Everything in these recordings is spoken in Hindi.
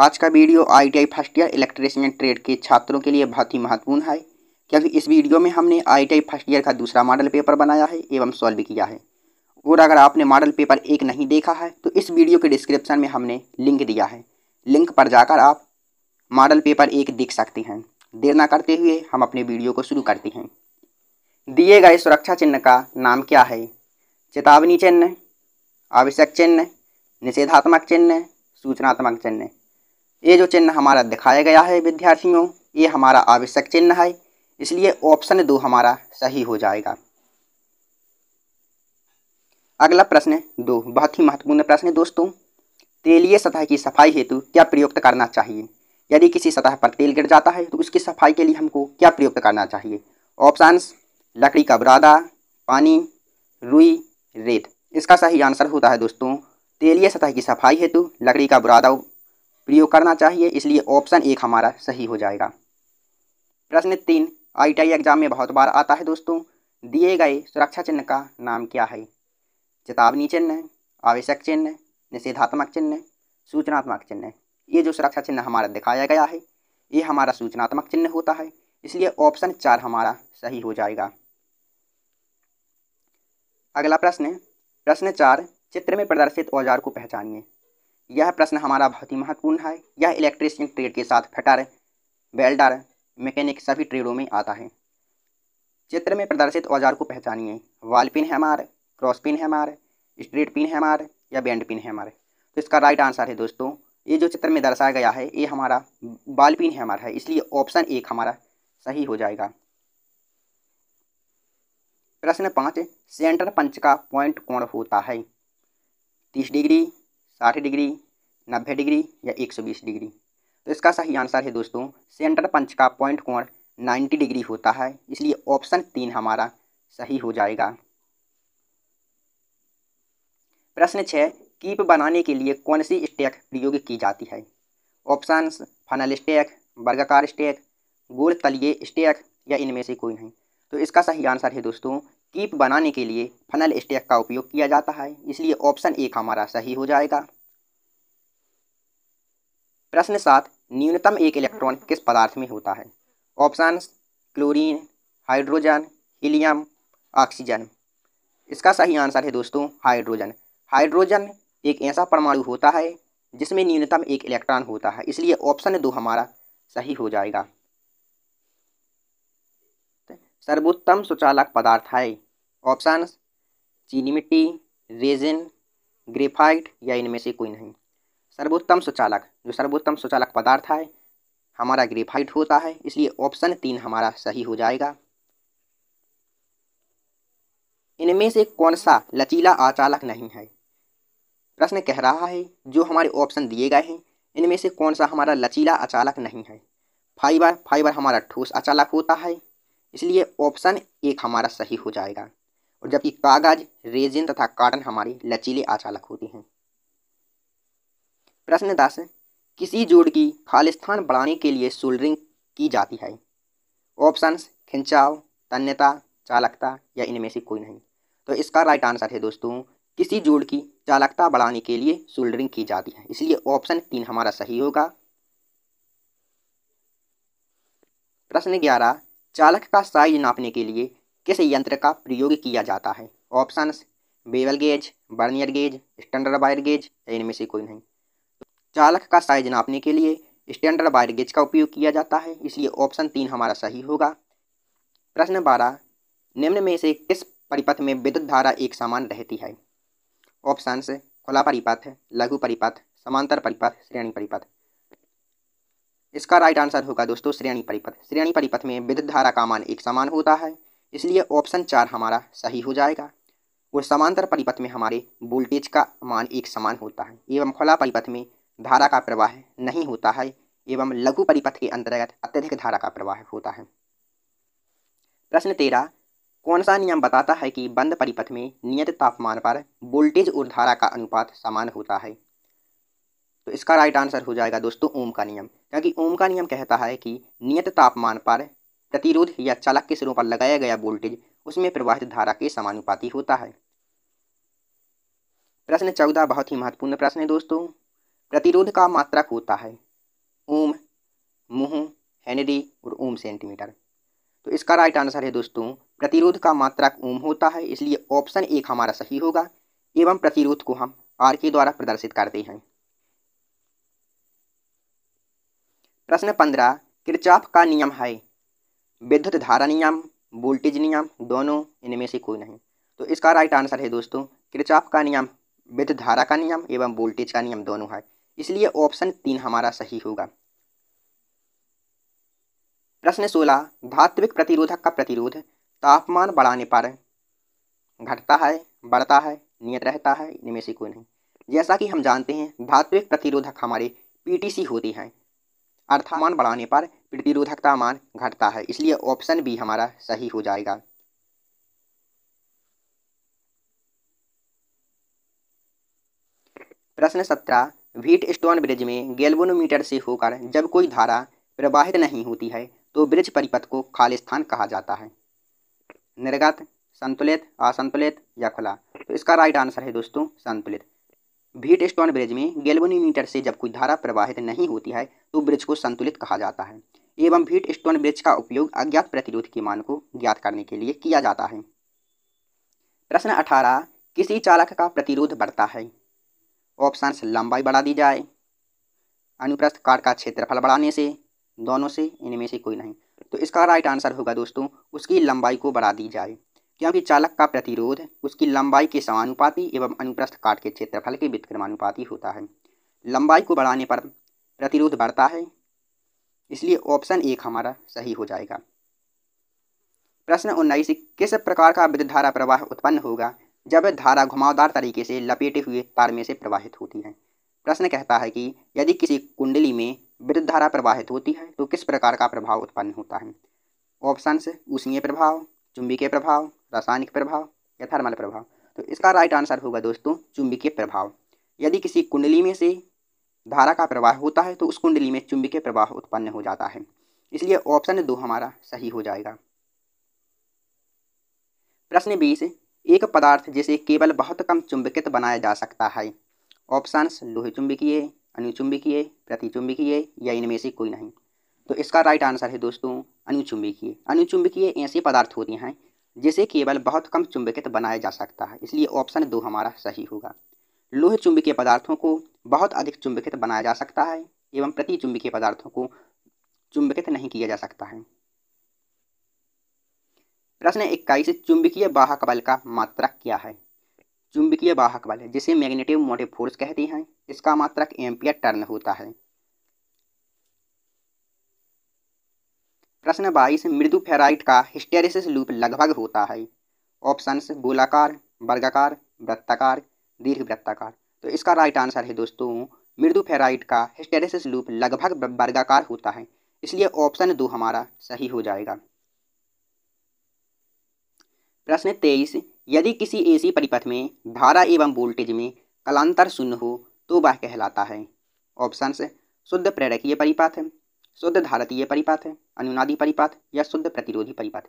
आज का video ITI first year electrician trade के छात्रों के लिए बहुत ही महत्वपूर्ण है क्योंकि इस वीडियो में हमने आईटीआई फर्स्ट ईयर का दूसरा मॉडल पेपर बनाया है एवं सॉल्व किया है और अगर आपने मॉडल पेपर एक नहीं देखा है तो इस वीडियो के डिस्क्रिप्शन में हमने लिंक दिया है लिंक पर जाकर आप मॉडल पेपर एक देख सकते हैं देर ना करते हुए हम अपने वीडियो को शुरू करते हैं दिए गए सुरक्षा चिन्ह का नाम क्या है चेतावनी चिन्ह आवश्यक चिन्ह निषेधात्मक चिन्ह सूचनात्मक चिन्ह ये जो चिन्ह हमारा दिखाया गया है विद्यार्थियों ये हमारा आवश्यक चिन्ह है इसलिए ऑप्शन दो हमारा सही हो जाएगा अगला प्रश्न दो बहुत ही महत्वपूर्ण प्रश्न है दोस्तों तेलीय सतह की सफाई हेतु क्या प्रयुक्त करना चाहिए यदि किसी सतह पर तेल गिर जाता है तो उसकी सफाई के लिए हमको क्या प्रयुक्त करना चाहिए ऑप्शंस लकड़ी का बुरादा पानी रुई रेत इसका सही आंसर होता है दोस्तों तेलीय सतह की सफाई हेतु लकड़ी का बुरादा प्रयोग करना चाहिए इसलिए ऑप्शन एक हमारा सही हो जाएगा प्रश्न तीन आईटीआई एग्जाम में बहुत बार आता है दोस्तों दिए गए सुरक्षा चिन्ह का नाम क्या है चेतावनी चिन्ह आवश्यक चिन्ह निषेधात्मक चिन्ह सूचनात्मक चिन्ह ये जो सुरक्षा चिन्ह हमारा दिखाया गया है ये हमारा सूचनात्मक चिन्ह होता है इसलिए ऑप्शन चार हमारा सही हो जाएगा अगला प्रश्न प्रश्न चार चित्र में प्रदर्शित औजार को पहचानिए यह प्रश्न हमारा बहुत ही महत्वपूर्ण है यह इलेक्ट्रिशियन ट्रेड के साथ फटर वेल्डर मैकेनिक सभी ट्रेडों में आता है चित्र में प्रदर्शित औजार को पहचानिए ball pin hammer cross pin hammer straight pin hammer या बैंड पिन हैमार तो इसका राइट आंसर है दोस्तों ये जो चित्र में दर्शाया गया है ये हमारा बाल पिन हैमार है इसलिए ऑप्शन एक हमारा सही हो जाएगा प्रश्न पाँच सेंटर पंच का पॉइंट कौन होता है तीस डिग्री साठ डिग्री नब्बे डिग्री या एक सौ बीस डिग्री तो इसका सही आंसर है दोस्तों सेंटर पंच का पॉइंट कोण 90 डिग्री होता है इसलिए ऑप्शन तीन हमारा सही हो जाएगा प्रश्न छः कीप बनाने के लिए कौन सी स्टैक प्रयोग की जाती है ऑप्शन फनल स्टैक वर्गाकार स्टैक गोल तलिए स्टैक या इनमें से कोई नहीं तो इसका सही आंसर है दोस्तों कीप बनाने के लिए फनल स्टैक का उपयोग किया जाता है इसलिए ऑप्शन एक हमारा सही हो जाएगा प्रश्न सात न्यूनतम एक इलेक्ट्रॉन किस पदार्थ में होता है option chlorine hydrogen helium oxygen इसका सही आंसर है दोस्तों हाइड्रोजन हाइड्रोजन एक ऐसा परमाणु होता है जिसमें न्यूनतम एक इलेक्ट्रॉन होता है इसलिए ऑप्शन दो हमारा सही हो जाएगा सर्वोत्तम सुचालक पदार्थ है ऑप्शन चीनी मिट्टी रेजिन ग्रेफाइट या इनमें से कोई नहीं सर्वोत्तम सुचालक जो सर्वोत्तम सुचालक पदार्थ है हमारा ग्रेफाइट होता है इसलिए ऑप्शन तीन हमारा सही हो जाएगा इनमें से कौन सा लचीला अचालक नहीं है प्रश्न कह रहा है जो हमारे ऑप्शन दिए गए हैं इनमें से कौन सा हमारा लचीला अचालक नहीं है फाइबर फाइबर हमारा ठोस अचालक होता है इसलिए ऑप्शन एक हमारा सही हो जाएगा और जबकि कागज रेजिन तथा कार्टन हमारी लचीले अचालक होती हैं प्रश्न दस किसी जोड़ की खालिस्थान बढ़ाने के लिए सोल्डरिंग की जाती है ऑप्शंस खिंचाव तन्यता चालकता या इनमें से कोई नहीं तो इसका राइट आंसर है दोस्तों किसी जोड़ की चालकता बढ़ाने के लिए सोल्डरिंग की जाती है इसलिए ऑप्शन तीन हमारा सही होगा प्रश्न ग्यारह चालक का साइज नापने के लिए किस यंत्र का प्रयोग किया जाता है options bevel gauge vernier gauge standard wire gauge इनमें से कोई नहीं चालक का साइज नापने के लिए स्टैंडर्ड वायर गेज का उपयोग किया जाता है इसलिए ऑप्शन तीन हमारा सही होगा प्रश्न बारह निम्न में से किस परिपथ में विद्युत धारा एक समान रहती है ऑप्शंस खुला परिपथ लघु परिपथ समांतर परिपथ श्रेणी परिपथ इसका राइट आंसर होगा दोस्तों श्रेणी परिपथ श्रेणी परिपथ में विद्युत धारा का मान एक समान होता है इसलिए ऑप्शन चार हमारा सही हो जाएगा और समांतर परिपथ में हमारे वोल्टेज का मान एक समान होता है एवं खुला परिपथ में धारा का प्रवाह नहीं होता है एवं लघु परिपथ के अंतर्गत अत्यधिक धारा का प्रवाह होता है प्रश्न तेरह कौन सा नियम बताता है कि बंद परिपथ में नियत तापमान पर वोल्टेज और धारा का अनुपात समान होता है तो इसका राइट आंसर हो जाएगा दोस्तों ओम का नियम क्योंकि ओम का नियम कहता है कि नियत तापमान पर प्रतिरोध या चालक के सिरों पर लगाया गया वोल्टेज उसमें प्रवाहित धारा के समानुपाती होता है प्रश्न चौदह बहुत ही महत्वपूर्ण प्रश्न है दोस्तों प्रतिरोध का मात्रक होता है ओम मुंह हेनरी और ओम सेंटीमीटर तो इसका राइट आंसर है दोस्तों प्रतिरोध का मात्रक ओम होता है इसलिए ऑप्शन एक हमारा सही होगा एवं प्रतिरोध को हम आर के द्वारा प्रदर्शित करते हैं प्रश्न पंद्रह किरचॉफ का नियम है विद्युत धारा नियम वोल्टेज नियम दोनों इनमें से कोई नहीं तो इसका राइट आंसर है दोस्तों किरचॉफ का नियम विद्युत धारा का नियम एवं वोल्टेज का नियम दोनों है इसलिए ऑप्शन तीन हमारा सही होगा प्रश्न सोलह धात्विक प्रतिरोधक का प्रतिरोध तापमान बढ़ाने पर घटता है बढ़ता है नियत रहता है इनमें से कोई नहीं जैसा कि हम जानते हैं धात्विक प्रतिरोधक हमारे पीटीसी होते हैं अर्थात मान बढ़ाने पर प्रतिरोधकता मान घटता है इसलिए ऑप्शन बी हमारा सही हो जाएगा प्रश्न सत्रह व्हीट स्टोन ब्रिज में गेलवोनोमीटर से होकर जब कोई धारा प्रवाहित नहीं होती है तो ब्रिज परिपथ को खाली स्थान कहा जाता है निर्गत संतुलित असंतुलित या खुला तो इसका राइट आंसर है दोस्तों संतुलित भीट स्टोन ब्रिज में गेलवनीमीटर से जब कोई धारा प्रवाहित नहीं होती है तो ब्रिज को संतुलित कहा जाता है एवं भीट स्टोन ब्रिज का उपयोग अज्ञात प्रतिरोध के मान को ज्ञात करने के लिए किया जाता है प्रश्न अठारह किसी चालक का प्रतिरोध बढ़ता है ऑप्शन लंबाई बढ़ा दी जाए अनुप्रस्थ कार का क्षेत्रफल बढ़ाने से दोनों से इनमें से कोई नहीं तो इसका राइट आंसर होगा दोस्तों उसकी लंबाई को बढ़ा दी जाए क्योंकि चालक का प्रतिरोध उसकी लंबाई के समानुपाती एवं अनुप्रस्थ काट के क्षेत्रफल के विक्रमानुपाती होता है लंबाई को बढ़ाने पर प्रतिरोध बढ़ता है इसलिए ऑप्शन एक हमारा सही हो जाएगा प्रश्न उन्नीस किस प्रकार का विद्युत धारा प्रवाह उत्पन्न होगा जब धारा घुमावदार तरीके से लपेटे हुए तार में से प्रवाहित होती है प्रश्न कहता है कि यदि किसी कुंडली में विद्युत धारा प्रवाहित होती है तो किस प्रकार का प्रभाव उत्पन्न होता है ऑप्शन ऊष्णीय प्रभाव चुंबकीय प्रभाव रासायनिक प्रभाव या थर्मल प्रभाव तो इसका राइट आंसर होगा दोस्तों चुंबकीय प्रभाव यदि किसी कुंडली में से धारा का प्रवाह होता है तो उस कुंडली में चुंबकीय प्रवाह उत्पन्न हो जाता है इसलिए ऑप्शन दो हमारा सही हो जाएगा प्रश्न बीस एक पदार्थ जिसे केवल बहुत कम चुंबकित बनाया जा सकता है ऑप्शंस लोहे चुंबकीय अनुचुंबकीय प्रतिचुंबकीय या इनमें से कोई नहीं तो इसका राइट आंसर है दोस्तों अनुचुंबकीय अनुचुंबकीय ऐसे पदार्थ होते हैं जिसे केवल बहुत कम चुंबकित बनाया जा सकता है इसलिए ऑप्शन दो हमारा सही होगा लोह चुंबकीय पदार्थों को बहुत अधिक चुंबकित बनाया जा सकता है एवं प्रति चुंबकीय पदार्थों को चुंबकित नहीं किया जा सकता है प्रश्न इक्कीस चुंबकीय बाहक बल का मात्रक क्या है चुंबकीय वाहक बल जिसे मैग्नेटिव मोटिव फोर्स कहते हैं इसका मात्रक एम्पियर टर्न होता है प्रश्न बाईस मृदु फेराइट का हिस्टेरिसिस लूप लगभग होता है ऑप्शंस गोलाकार वर्गाकार वृत्ताकार दीर्घ वृत्ताकार तो इसका राइट आंसर है दोस्तों मृदु फेराइट का हिस्टेरिसिस लूप लगभग वर्गाकार होता है इसलिए ऑप्शन दो हमारा सही हो जाएगा प्रश्न तेईस यदि किसी एसी परिपथ में धारा एवं वोल्टेज में कलांतर शून्य हो तो वह कहलाता है ऑप्शन शुद्ध प्रेरकीय परिपथ शुद्ध धारतीय परिपात है अनुनादी परिपात या शुद्ध प्रतिरोधी परिपात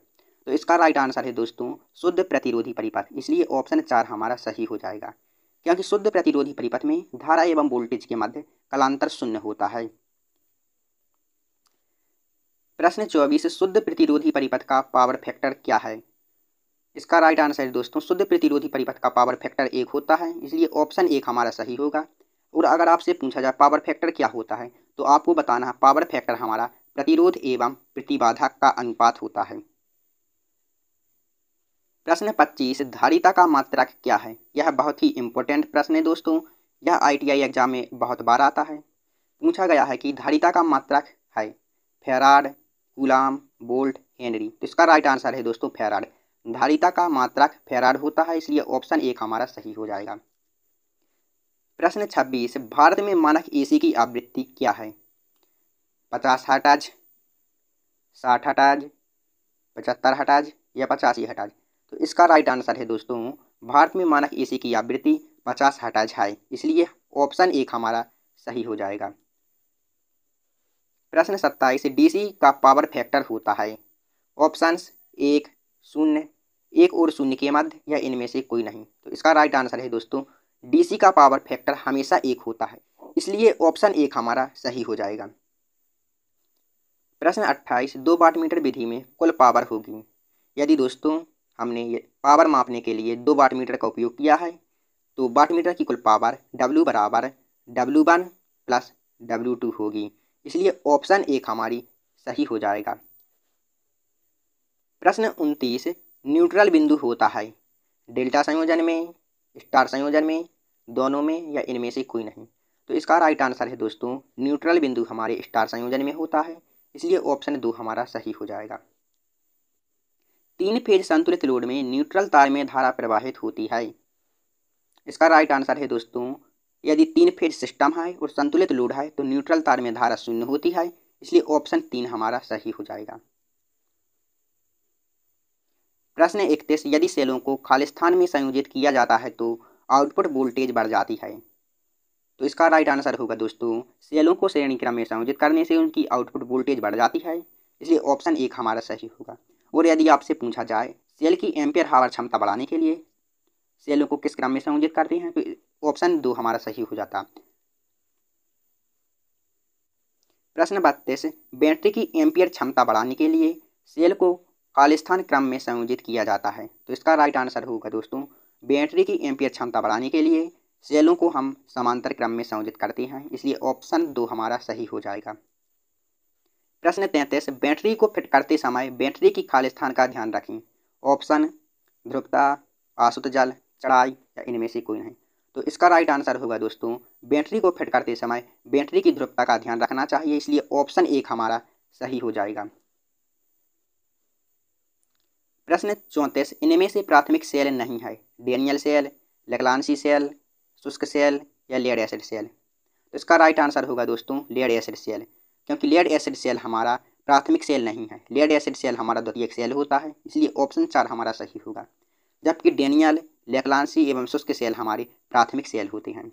तो इसका राइट आंसर है दोस्तों शुद्ध प्रतिरोधी परिपथ इसलिए ऑप्शन चार हमारा सही हो जाएगा क्योंकि शुद्ध प्रतिरोधी परिपथ में धारा एवं वोल्टेज के मध्य कलांतर शून्य होता है प्रश्न चौबीस शुद्ध प्रतिरोधी परिपथ का पावर फैक्टर क्या है इसका राइट आंसर है दोस्तों शुद्ध प्रतिरोधी परिपथ का पावर फैक्टर एक होता है इसलिए ऑप्शन एक हमारा सही होगा और अगर आपसे पूछा जाए पावर फैक्टर क्या होता है तो आपको बताना पावर फैक्टर हमारा प्रतिरोध एवं प्रतिबाधा का अनुपात होता है प्रश्न पच्चीस धारिता का मात्रक क्या है यह बहुत ही इंपॉर्टेंट प्रश्न है दोस्तों यह आईटीआई एग्जाम में बहुत बार आता है पूछा गया है कि धारिता का मात्रक है फेराड गुलाम बोल्ट हेनरी तो इसका राइट आंसर है दोस्तों फेराड धारिता का मात्रक फेराड होता है इसलिए ऑप्शन एक हमारा सही हो जाएगा प्रश्न छब्बीस भारत में मानक एसी की आवृत्ति क्या है पचास हटाज साठ हटाज पचहत्तर हटाज या पचासी हटाज तो इसका राइट आंसर है दोस्तों भारत में मानक एसी की आवृत्ति पचास हटाज है इसलिए ऑप्शन एक हमारा सही हो जाएगा प्रश्न सत्ताईस डीसी का पावर फैक्टर होता है ऑप्शंस एक शून्य एक और शून्य के मध्य या इनमें से कोई नहीं तो इसका राइट आंसर है दोस्तों डीसी का पावर फैक्टर हमेशा एक होता है इसलिए ऑप्शन एक हमारा सही हो जाएगा प्रश्न 28 दो वाट मीटर विधि में कुल पावर होगी यदि दोस्तों हमने ये पावर मापने के लिए दो वाट मीटर का उपयोग किया है तो वाट मीटर की कुल पावर डब्ल्यू बराबर W one plus W two होगी इसलिए ऑप्शन एक हमारी सही हो जाएगा प्रश्न उनतीस न्यूट्रल बिंदु होता है डेल्टा संयोजन में स्टार संयोजन में दोनों में या इनमें से कोई नहीं तो इसका राइट आंसर है दोस्तों न्यूट्रल बिंदु हमारे स्टार संयोजन में होता है इसलिए ऑप्शन दो हमारा सही हो जाएगा तीन फेज संतुलित लोड में न्यूट्रल तार में धारा प्रवाहित होती है इसका राइट आंसर है दोस्तों यदि तीन फेज सिस्टम है और संतुलित लोड है तो न्यूट्रल तार में धारा शून्य होती है इसलिए ऑप्शन तीन हमारा सही हो जाएगा प्रश्न इकतीस यदि सेलों को खालिस्थान में संयोजित किया जाता है तो आउटपुट वोल्टेज बढ़ जाती है तो इसका राइट आंसर होगा दोस्तों सेलों को श्रेणी क्रम में संयोजित करने से उनकी आउटपुट वोल्टेज बढ़ जाती है इसलिए ऑप्शन एक हमारा सही होगा और यदि आपसे पूछा जाए सेल की एम्पियर हावर क्षमता बढ़ाने के लिए सेलों को किस क्रम में संयोजित करते हैं तो ऑप्शन दो हमारा सही हो जाता प्रश्न बत्तीस बैटरी की एम्पियर क्षमता बढ़ाने के लिए सेल को खालिस्तान क्रम में संयोजित किया जाता है तो इसका राइट आंसर होगा दोस्तों बैटरी की एम्पियर क्षमता बढ़ाने के लिए सेलों को हम समांतर क्रम में संयोजित करते हैं इसलिए ऑप्शन दो हमारा सही हो जाएगा प्रश्न तैंतीस बैटरी को फिट करते समय बैटरी की खालिस्थान का ध्यान रखें ऑप्शन ध्रुवता आसुत जल चढ़ाई या इनमें से कोई नहीं तो इसका राइट आंसर होगा दोस्तों बैटरी को फिट करते समय बैटरी की ध्रुवता का ध्यान रखना चाहिए इसलिए ऑप्शन एक हमारा सही हो जाएगा प्रश्न चौंतीस इनमें से प्राथमिक सेल नहीं है डेनियल सेल लेगलानसी सेल शुष्क सेल या लेड एसिड सेल तो इसका राइट आंसर होगा दोस्तों लेड एसिड सेल क्योंकि लेड एसिड सेल हमारा प्राथमिक सेल नहीं है लेड एसिड सेल हमारा द्वितीय सेल होता है इसलिए ऑप्शन चार हमारा सही होगा जबकि डेनियल लेकलांसी एवं शुष्क सेल हमारी प्राथमिक सेल होते हैं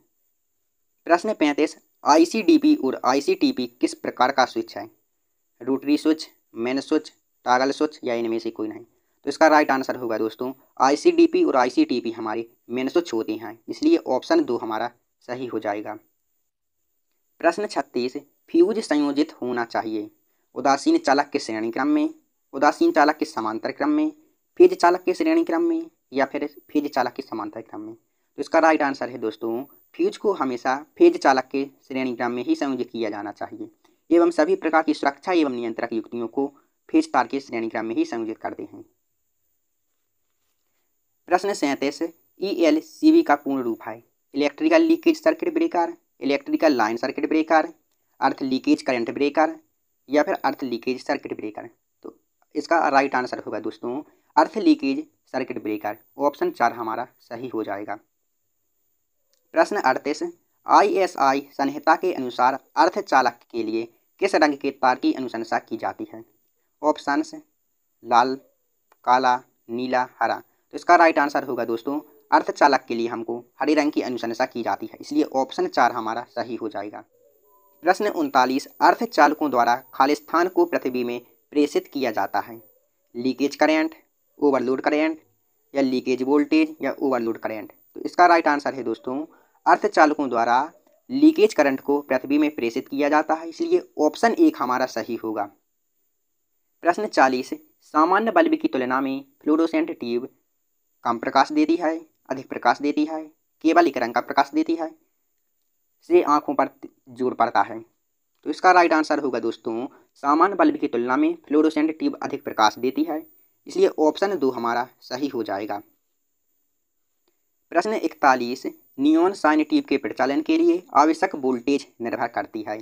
प्रश्न पैंतीस आईसीडीपी और आईसीटीपी किस प्रकार का स्विच है rotary switch main switch toggle switch या इनमें से कोई नहीं तो इसका राइट आंसर होगा दोस्तों आईसीडीपी और आईसीटीपी हमारे मेनसुच होते हैं इसलिए ऑप्शन दो हमारा सही हो जाएगा प्रश्न छत्तीस फ्यूज संयोजित होना चाहिए उदासीन चालक के श्रेणी क्रम में उदासीन चालक के समांतर क्रम में फेज चालक के श्रेणी क्रम में या फिर फेज चालक के समांतर क्रम में तो इसका राइट आंसर है दोस्तों फ्यूज को हमेशा फेज चालक के श्रेणी क्रम में ही संयोजित किया जाना चाहिए एवं सभी प्रकार की सुरक्षा एवं नियंत्रक युक्तियों को फेज तार के श्रेणी क्रम में ही संयोजित करते हैं प्रश्न सैंतीस ई एल सी वी का पूर्ण रूप है electrical leakage circuit breaker electrical line circuit breaker earth leakage current breaker या फिर अर्थ लीकेज सर्किट ब्रेकर तो इसका राइट आंसर होगा दोस्तों earth leakage circuit breaker option चार हमारा सही हो जाएगा प्रश्न अड़तीस आईएसआई संहिता के अनुसार अर्थ चालक के लिए किस रंग के तार की अनुशंसा की जाती है ऑप्शंस लाल काला नीला हरा तो इसका राइट आंसर होगा दोस्तों अर्थचालक के लिए हमको हरे रंग की अनुशंसा की जाती है इसलिए ऑप्शन चार हमारा सही हो जाएगा प्रश्न उनतालीस अर्थचालकों द्वारा खालिस्थान को पृथ्वी में प्रेषित किया जाता है लीकेज करेंट ओवरलोड करेंट या लीकेज वोल्टेज या ओवरलोड करेंट तो इसका राइट आंसर है दोस्तों अर्थचालकों द्वारा लीकेज करंट को पृथ्वी में प्रेषित किया जाता है इसलिए ऑप्शन एक हमारा सही होगा प्रश्न चालीस सामान्य बल्ब की तुलना में फ्लोरोसेंट ट्यूब कम प्रकाश देती है अधिक प्रकाश देती है केवल एक रंग का प्रकाश देती है से आंखों पर जोर पड़ता है तो इसका राइट आंसर होगा दोस्तों सामान्य बल्ब की तुलना में फ्लोरोसेंट ट्यूब अधिक प्रकाश देती है इसलिए ऑप्शन दो हमारा सही हो जाएगा प्रश्न इकतालीस नियोन साइन ट्यूब के प्रचालन के लिए आवश्यक वोल्टेज निर्भर करती है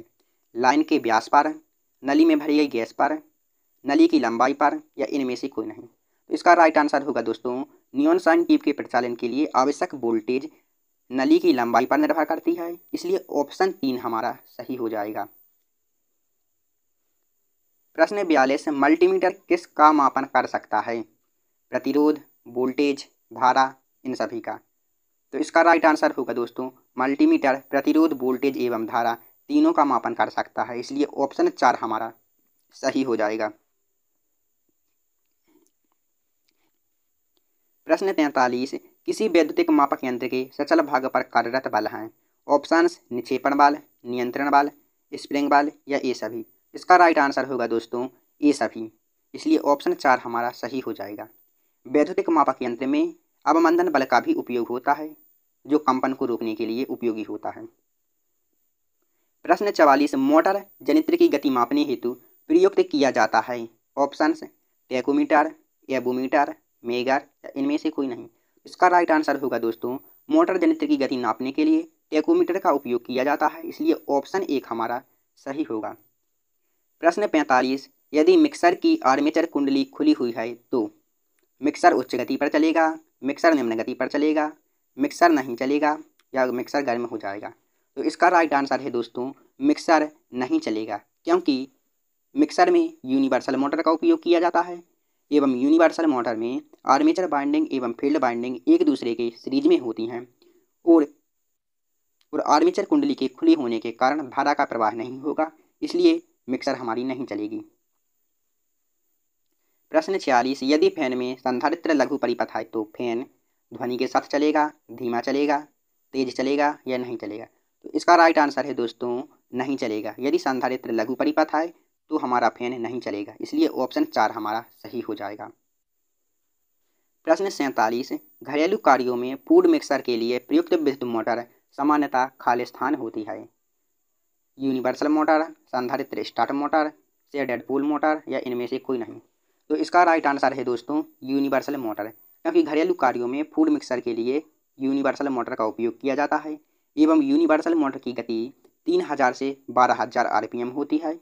लाइन के व्यास पर नली में भरी गई गैस पर नली की लंबाई पर या इनमें से कोई नहीं तो इसका राइट आंसर होगा दोस्तों नियोन साइन ट्यूब के प्रचालन के लिए आवश्यक वोल्टेज नली की लंबाई पर निर्भर करती है इसलिए ऑप्शन तीन हमारा सही हो जाएगा प्रश्न बयालीस मल्टीमीटर किस का मापन कर सकता है प्रतिरोध वोल्टेज धारा इन सभी का तो इसका राइट आंसर होगा दोस्तों मल्टीमीटर प्रतिरोध वोल्टेज एवं धारा तीनों का मापन कर सकता है इसलिए ऑप्शन चार हमारा सही हो जाएगा प्रश्न तैंतालीस किसी वैद्युतिक मापक यंत्र के सचल भाग पर कार्यरत बल हैं ऑप्शंस निक्षेपण बल नियंत्रण बल स्प्रिंग बल या ए सभी इसका राइट आंसर होगा दोस्तों ए सभी इसलिए ऑप्शन चार हमारा सही हो जाएगा वैद्युतिक मापक यंत्र में अवमंदन बल का भी उपयोग होता है जो कंपन को रोकने के लिए उपयोगी होता है प्रश्न चवालीस मोटर जनित्र की गति मापने हेतु प्रयुक्त किया जाता है ऑप्शंस टेकोमीटर एबोमीटर मेगर या इनमें से कोई नहीं इसका राइट आंसर होगा दोस्तों मोटर जनित्र की गति नापने के लिए टेकोमीटर का उपयोग किया जाता है इसलिए ऑप्शन एक हमारा सही होगा प्रश्न पैंतालीस यदि मिक्सर की आर्मेचर कुंडली खुली हुई है तो मिक्सर उच्च गति पर चलेगा मिक्सर निम्न गति पर चलेगा मिक्सर नहीं चलेगा या मिक्सर गर्म हो जाएगा तो इसका राइट आंसर है दोस्तों मिक्सर नहीं चलेगा क्योंकि मिक्सर में यूनिवर्सल मोटर का उपयोग किया जाता है एवं यूनिवर्सल मोटर में आर्मेचर बाइंडिंग एवं फील्ड बाइंडिंग एक दूसरे के सीरीज में होती हैं और और आर्मेचर कुंडली के खुले होने के कारण धारा का प्रवाह नहीं होगा इसलिए मिक्सर हमारी नहीं चलेगी प्रश्न छियालीस यदि फैन में संधारित्र लघु परिपथ है तो फैन ध्वनि के साथ चलेगा धीमा चलेगा तेज चलेगा या नहीं चलेगा तो इसका राइट आंसर है दोस्तों नहीं चलेगा यदि संधारित्र लघु परिपथ है तो हमारा फैन नहीं चलेगा इसलिए ऑप्शन चार हमारा सही हो जाएगा प्रश्न सैंतालीस घरेलू कार्यों में फूड मिक्सर के लिए प्रयुक्त विद्युत मोटर सामान्यतः खालिस्थान होती है यूनिवर्सल मोटर संधारित्र start motor shaded pole motor या इनमें से कोई नहीं तो इसका राइट आंसर है दोस्तों यूनिवर्सल मोटर क्योंकि घरेलू कार्यों में फूड मिक्सर के लिए यूनिवर्सल मोटर का उपयोग किया जाता है एवं यूनिवर्सल मोटर की गति तीन हज़ार से बारह हज़ार आर होती है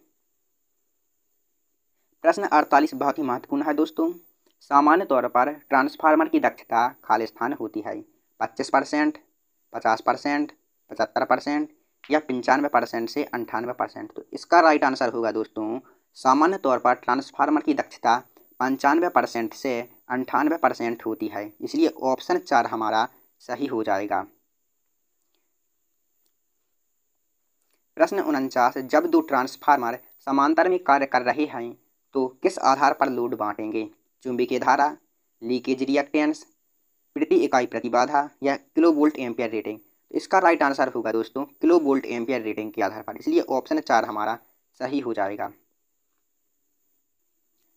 प्रश्न अड़तालीस बहुत ही महत्वपूर्ण है दोस्तों सामान्य तौर पर ट्रांसफार्मर की दक्षता खाली स्थान होती है पच्चीस परसेंट पचास परसेंट पचहत्तर परसेंट या पंचानवे परसेंट से अंठानवे परसेंट तो इसका राइट आंसर होगा दोस्तों सामान्य तौर पर ट्रांसफार्मर की दक्षता पंचानवे परसेंट से अंठानवे परसेंट होती है इसलिए ऑप्शन चार हमारा सही हो जाएगा प्रश्न उनचास जब दो ट्रांसफार्मर समांतर में कार्य कर रहे हैं तो किस आधार पर लोड बांटेंगे चुंबकीय धारा लीकेज रिएक्टेंस प्रति इकाई प्रतिबाधा या किलो वोल्ट एम्पियर रेटिंग तो इसका राइट आंसर होगा दोस्तों किलो वोल्ट एम्पियर रेटिंग के आधार पर इसलिए ऑप्शन चार हमारा सही हो जाएगा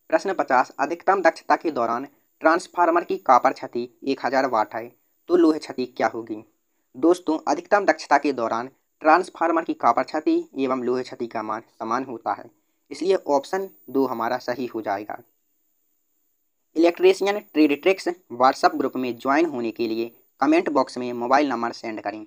प्रश्न पचास अधिकतम दक्षता के दौरान ट्रांसफार्मर की कापर क्षति एक हज़ार वाट है तो लोहे क्षति क्या होगी दोस्तों अधिकतम दक्षता के दौरान ट्रांसफार्मर की कापर क्षति एवं लोहे क्षति का मान समान होता है इसलिए ऑप्शन दो हमारा सही हो जाएगा electrician trade tricks WhatsApp group में ज्वाइन होने के लिए कमेंट बॉक्स में मोबाइल नंबर सेंड करें